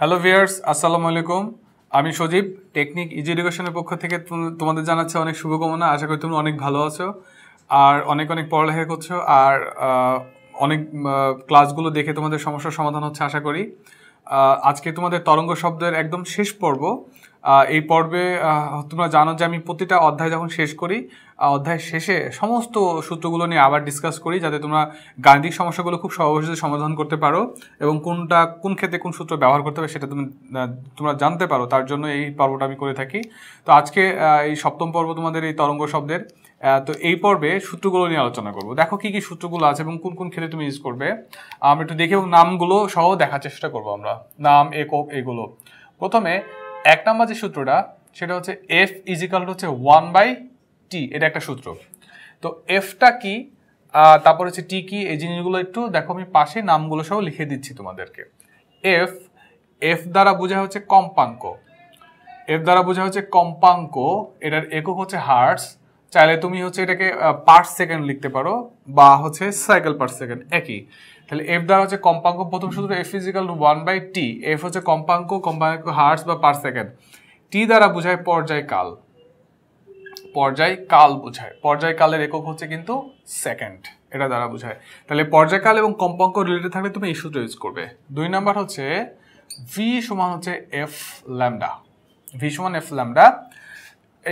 hello viewers আসসালামু আলাইকুম আমি সজীব টেকনিক ইজি এডুকেশনের পক্ষ থেকে তোমাদের জানাচ্ছে অনেক শুভকামনা আশা করি তুমি অনেক ভালো আছো আর অনেক অনেক পড়ালেখা করছো আর অনেক ক্লাসগুলো দেখে তোমাদের সমস্যার সমাধান হচ্ছে আশা করি আজকে তোমাদের তরঙ্গ শব্দের একদম শেষ পর্ব এই পর্বে তোমরা জানো যে আমি প্রতিটা অধ্যায় যখন শেষ করি অধ্যায় শেষে সমস্ত সূত্রগুলো নিয়ে আবার ডিসকাস করি যাতে তোমরা গাণিতিক সমস্যাগুলো খুব সহজে সমাধান করতে পারো এবং কোনটা কোন ক্ষেত্রে কোন সূত্র ব্যবহার করতে হবে সেটা তুমি তোমরা জানতে পারো তার জন্য এই পর্বটা আমি করে থাকি তো আজকে এই সপ্তম পর্ব তোমাদের এই তরঙ্গ শব্দের তো এই পর্বে সূত্রগুলো নিয়ে আলোচনা করবো দেখো কি কি সূত্রগুলো আছে এবং কোন কোন ক্ষেত্রে তুমি ইউজ করবে আমি একটু দেখে নামগুলো সহ দেখার চেষ্টা করবো আমরা নাম একক এগুলো প্রথমে এক নাম্বার যে সূত্রটা সেটা হচ্ছে এফ ইজিক্যাল হচ্ছে ওয়ান বাই টি এটা একটা সূত্র তো এফটা কি তারপর হচ্ছে টি কি এই জিনিসগুলো একটু দেখো আমি পাশে নামগুলো সব লিখে দিচ্ছি তোমাদেরকে এফ এফ দ্বারা বোঝা হচ্ছে কম্পাঙ্ক এফ দ্বারা বোঝা হচ্ছে কম্পাঙ্ক এটার একক হচ্ছে হার্টস চাইলে তুমি হচ্ছে এটাকে পার সেকেন্ড লিখতে পারো বা হচ্ছে সাইকেল পার সেকেন্ড একই তাহলে এফ দ্বারা হচ্ছে কম্পাঙ্ক প্রথম সূত্র F physical one by T F হচ্ছে কম্পাঙ্ক কম্পাঙ্ক হার্স বা পার সেকেন্ড টি দ্বারা বোঝায় পর্যায় কাল পর্যায় কাল বোঝায় পর্যায় কালের একক হচ্ছে কিন্তু সেকেন্ড এটা দ্বারা বোঝায় তাহলে পর্যায়কাল এবং কম্পাঙ্ক রিলেটেড থাকলে তুমি এই সূত্র ইউজ করবে দুই নাম্বার হচ্ছে ভি সমান হচ্ছে এফ ল্যামডা ভি সমান এফ ল্যামডা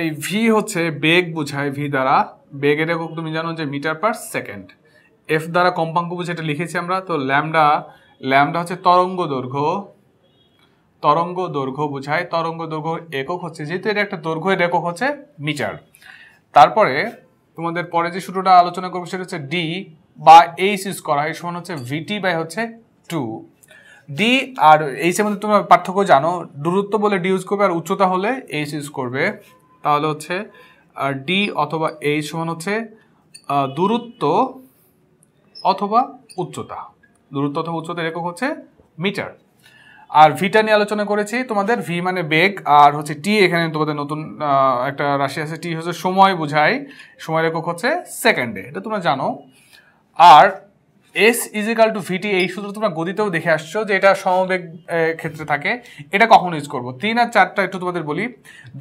এই ভি হচ্ছে বেগ বোঝায় ভি দ্বারা বেগ এটা তুমি জানো যে মিটার পার সেকেন্ড এফ দ্বারা কম্পাঙ্ক বুঝে এটা লিখেছি আমরা তো ল্যামডা ল্যামডা হচ্ছে তরঙ্গ দৈর্ঘ্য তরঙ্গ দৈর্ঘ্য বোঝায় তরঙ্গ দৈর্ঘ্য একক হচ্ছে যেহেতু এটা একটা দৈর্ঘ্যের একক হচ্ছে মিটার তারপরে তোমাদের পরে যে সূত্রটা আলোচনা করবো সেটা হচ্ছে ডি বা এইচ ইউজ করা হয় সমান হচ্ছে ভিটি বাই হচ্ছে টু ডি আর এইচের মধ্যে তোমরা পার্থক্য জানো দূরত্ব বলে ডি ইউজ করবে আর উচ্চতা হলে এইচ ইউজ করবে তাহলে হচ্ছে ডি অথবা এইচ সমান হচ্ছে দূরত্ব অথবা উচ্চতা দূরত্ব অথবা উচ্চতা একক হচ্ছে মিটার আর ভিটা নিয়ে আলোচনা করেছি তোমাদের ভি মানে বেগ আর হচ্ছে টি এখানে তোমাদের নতুন একটা রাশি আছে টি হচ্ছে সময় বোঝায় সময় লেখক হচ্ছে সেকেন্ডে এটা তোমরা জানো আর এস ইজিক্যাল টু ভিটি এই সূত্র তোমরা গদিতেও দেখে আসছো যে এটা সমবেগ ক্ষেত্রে থাকে এটা কখন ইউজ করবো তিন আর চারটা একটু তোমাদের বলি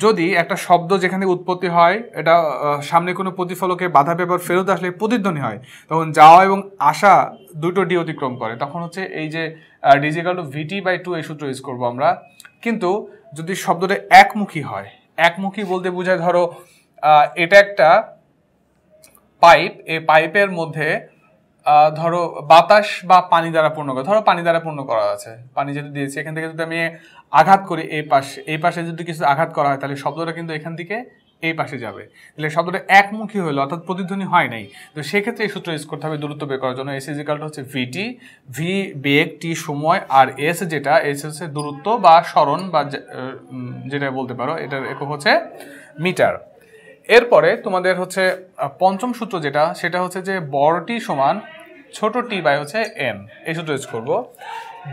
যদি একটা শব্দ যেখানে উৎপত্তি হয় এটা সামনে কোনো প্রতিফলকে বাধা পেপার ফেরত আসলে প্রতিধ্বনি হয় তখন যাওয়া এবং আসা দুটো ডি অতিক্রম করে তখন হচ্ছে এই যে D equal two V T by two এই সূত্র ইউজ করব আমরা কিন্তু যদি শব্দটা একমুখী হয় একমুখী বলতে বোঝায় ধরো এটা একটা পাইপ এই পাইপের মধ্যে ধরো বাতাস বা পানি দ্বারা পূর্ণ করা ধরো পানি দ্বারা পূর্ণ করা আছে পানি যেটা দিয়েছি এখান থেকে যদি আমি আঘাত করি এই পাশে এই পাশে যদি কিছু আঘাত করা হয় তাহলে শব্দটা কিন্তু এখান থেকে এই পাশে যাবে তাহলে শব্দটা একমুখী হলো অর্থাৎ প্রতিধ্বনি হয় নাই তো সেক্ষেত্রে এই সূত্র ইউজ করতে হবে দূরত্ব বের করার জন্য এস ইজিকালটা হচ্ছে ভিটি ভি বেগ টি সময় আর এস যেটা এস হচ্ছে দূরত্ব বা স্মরণ বা যেটা বলতে পারো এটার একক হচ্ছে মিটার এরপরে তোমাদের হচ্ছে পঞ্চম সূত্র যেটা সেটা হচ্ছে যে বড়টি সমান ছোট টি বাই হচ্ছে এন এই সূত্র ইউজ করবো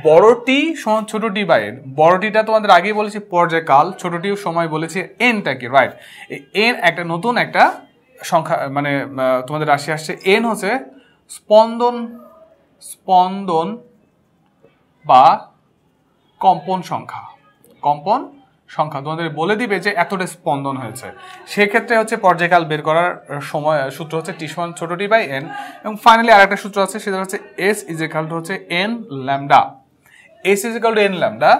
বড় টি সমান ছোট টি বাই এন বড় টিটা তোমাদের আগেই বলেছি পর্যায়কাল ছোট টি সময় বলেছি এনটাকে রাইট এন একটা নতুন একটা সংখ্যা মানে তোমাদের রাশি আসছে এন হচ্ছে স্পন্দন স্পন্দন বা কম্পন সংখ্যা কম্পন সংখ্যা তোমাদের বলে দিবে যে এতটা স্পন্দন হয়েছে সেক্ষেত্রে হচ্ছে পর্যায়কাল বের করার সময় সূত্র হচ্ছে টি সমান ছোট টি বাই এন এবং ফাইনালি আরেকটা সূত্র আছে সেটা হচ্ছে এস ইজ হচ্ছে N lambda S is two N lambda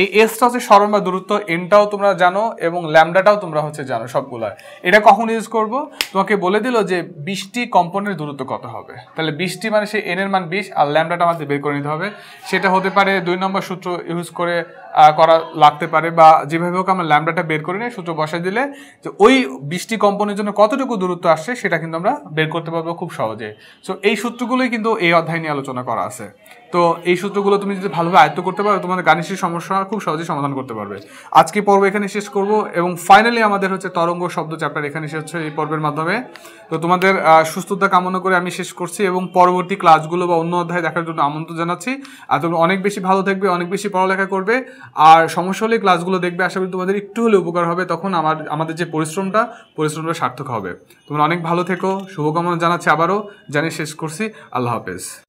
এই এসটা হচ্ছে সরণ বা দূরত্ব এনটাও তোমরা জানো এবং ল্যামডাটাও তোমরা হচ্ছে জানো সবগুলা এটা কখন ইউজ করব তোমাকে বলে দিল যে বিশটি কম্পনের দূরত্ব কত হবে তাহলে বিশটি মানে সে এনের মান বিশ আর ল্যামডাটা আমাদের বের করে নিতে হবে সেটা হতে পারে দুই নম্বর সূত্র ইউজ করে করা লাগতে পারে বা যেভাবে হোক আমরা ল্যামডাটা বের করে নিই সূত্র বসাই দিলে যে ওই বৃষ্টি কম্পনের জন্য কতটুকু দূরত্ব আসছে সেটা কিন্তু আমরা বের করতে পারবো খুব সহজে সো এই সূত্রগুলোই কিন্তু এই অধ্যায় নিয়ে আলোচনা করা আছে তো এই সূত্রগুলো তুমি যদি ভালোভাবে আয়ত্ত করতে পারো তোমাদের গাণিতিক সমস্যা খুব সহজেই সমাধান করতে পারবে আজকে পর্ব এখানে শেষ করব এবং ফাইনালি আমাদের হচ্ছে তরঙ্গ শব্দ চ্যাপ্টার এখানে শেষ হচ্ছে এই পর্বের মাধ্যমে তো তোমাদের সুস্থতা কামনা করে আমি শেষ করছি এবং পরবর্তী ক্লাসগুলো বা অন্য অধ্যায় দেখার জন্য আমন্ত্রণ জানাচ্ছি আর তোমরা অনেক বেশি ভালো থাকবে অনেক বেশি পড়ালেখা করবে আর সমস্যা হলে ক্লাসগুলো দেখবে আশা করি তোমাদের একটু হলে উপকার হবে তখন আমার আমাদের যে পরিশ্রমটা পরিশ্রমটা সার্থক হবে তোমরা অনেক ভালো থেকো শুভকামনা জানাচ্ছি আবারও জানিয়ে শেষ করছি আল্লাহ হাফেজ